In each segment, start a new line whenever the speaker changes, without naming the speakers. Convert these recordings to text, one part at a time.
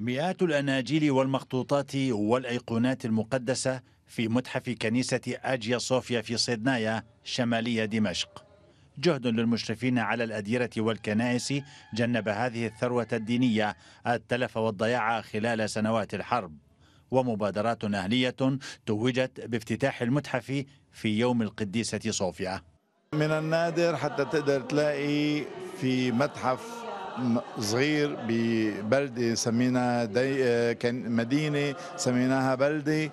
مئات الأناجيل والمخطوطات والأيقونات المقدسة في متحف كنيسة آجيا صوفيا في صيدنايا شمالية دمشق جهد للمشرفين على الأديرة والكنائس جنب هذه الثروة الدينية التلف والضياع خلال سنوات الحرب ومبادرات أهلية توجت بافتتاح المتحف في يوم القديسة صوفيا
من النادر حتى تقدر تلاقي في متحف صغير ببلده سميناها دي آه، كان مدينه سميناها بلده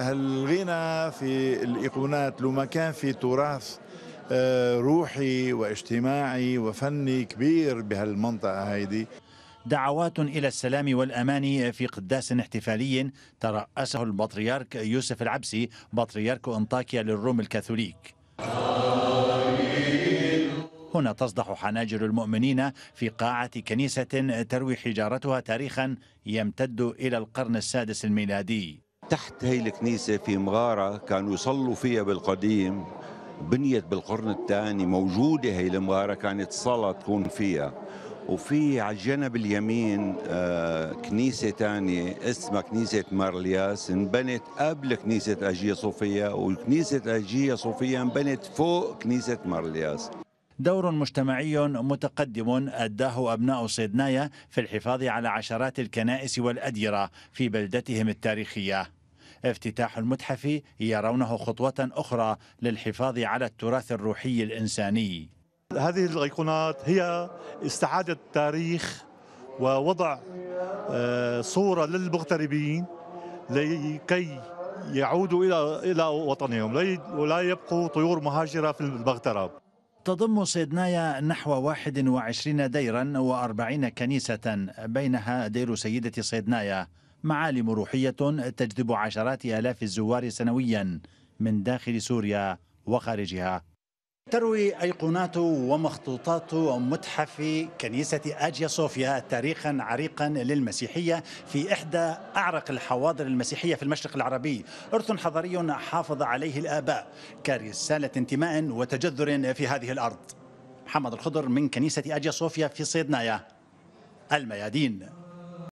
هالغنى آه، في الايقونات ما كان في تراث آه، روحي واجتماعي وفني كبير بهالمنطقه هيدي دعوات
إلى السلام والأمان في قداس احتفالي ترأسه البطريرك يوسف العبسي بطريرك أنطاكيا للروم الكاثوليك هنا تصدح حناجر المؤمنين في قاعة كنيسة تروي حجارتها تاريخا يمتد إلى القرن السادس الميلادي
تحت هي الكنيسة في مغارة كانوا يصلوا فيها بالقديم بنيت بالقرن الثاني موجودة هي المغارة كانت صلاة تكون فيها وفي على الجنب اليمين آه، كنيسة ثانية اسمها كنيسة مارلياس انبنت قبل كنيسة أجية صوفيا وكنيسة أجية صوفيا انبنت فوق كنيسة مارلياس
دور مجتمعي متقدم أداه أبناء صيدنايا في الحفاظ على عشرات الكنائس والأديرة في بلدتهم التاريخية افتتاح المتحف يرونه خطوة أخرى للحفاظ على التراث الروحي الإنساني
هذه الأيقونات هي استعادة تاريخ ووضع آه، صورة للمغتربين لكي يعودوا إلى إلى وطنهم ولا يبقوا طيور مهاجرة في المغترب
تضم سيدنايا نحو 21 ديرا و40 كنيسة بينها دير سيدة سيدنايا معالم روحية تجذب عشرات آلاف الزوار سنويا من داخل سوريا وخارجها تروي أيقونات ومخطوطات متحف كنيسة آجيا صوفيا تاريخا عريقا للمسيحية في إحدى أعرق الحواضر المسيحية في المشرق العربي إرث حضاري حافظ عليه الآباء كرسالة انتماء وتجذر في هذه الأرض محمد الخضر من كنيسة آجيا صوفيا في صيدنايا الميادين